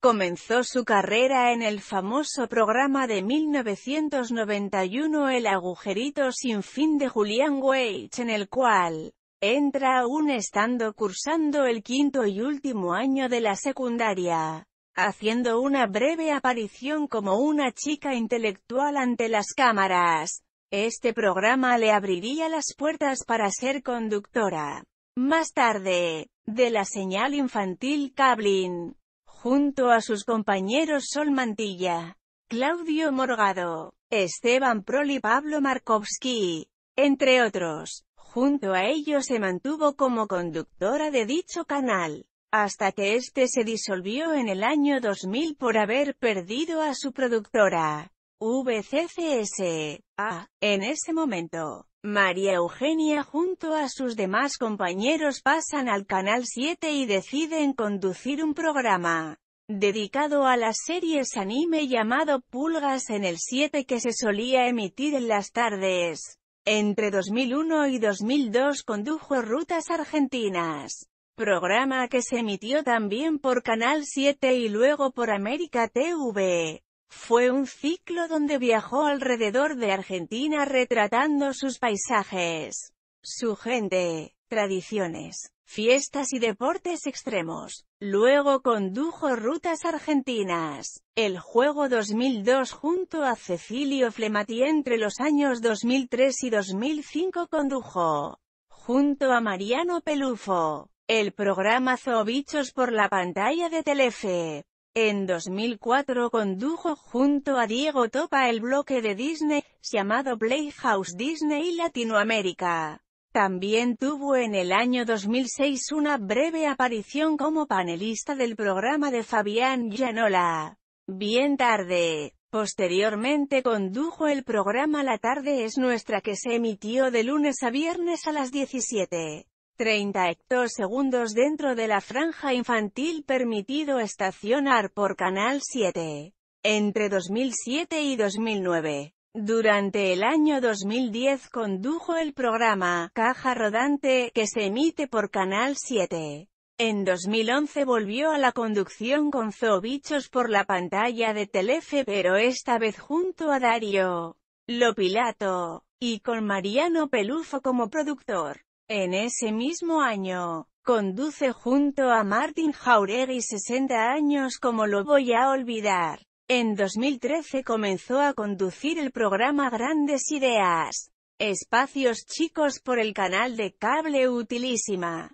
Comenzó su carrera en el famoso programa de 1991 El agujerito sin fin de Julian Wage en el cual entra aún estando cursando el quinto y último año de la secundaria, haciendo una breve aparición como una chica intelectual ante las cámaras. Este programa le abriría las puertas para ser conductora. Más tarde, de la señal infantil Kablin junto a sus compañeros Sol Mantilla, Claudio Morgado, Esteban Proli y Pablo Markovsky, entre otros. Junto a ellos se mantuvo como conductora de dicho canal, hasta que este se disolvió en el año 2000 por haber perdido a su productora. VCFS. en ese momento, María Eugenia junto a sus demás compañeros pasan al Canal 7 y deciden conducir un programa dedicado a las series anime llamado Pulgas en el 7 que se solía emitir en las tardes. Entre 2001 y 2002 condujo Rutas Argentinas, programa que se emitió también por Canal 7 y luego por América TV. Fue un ciclo donde viajó alrededor de Argentina retratando sus paisajes, su gente, tradiciones, fiestas y deportes extremos. Luego condujo Rutas Argentinas, el juego 2002 junto a Cecilio Flemati entre los años 2003 y 2005 condujo, junto a Mariano Pelufo, el programa Zoobichos por la pantalla de Telefe. En 2004 condujo junto a Diego Topa el bloque de Disney, llamado Playhouse Disney Latinoamérica. También tuvo en el año 2006 una breve aparición como panelista del programa de Fabián Gianola. Bien tarde. Posteriormente condujo el programa La tarde es nuestra que se emitió de lunes a viernes a las 17. 30 hectosegundos dentro de la franja infantil permitido estacionar por Canal 7. Entre 2007 y 2009. Durante el año 2010 condujo el programa Caja Rodante, que se emite por Canal 7. En 2011 volvió a la conducción con Zoobichos por la pantalla de Telefe pero esta vez junto a Dario Lopilato, y con Mariano Pelufo como productor. En ese mismo año, conduce junto a Martin Jauregui 60 años como lo voy a olvidar. En 2013 comenzó a conducir el programa Grandes Ideas, Espacios Chicos por el canal de cable Utilísima.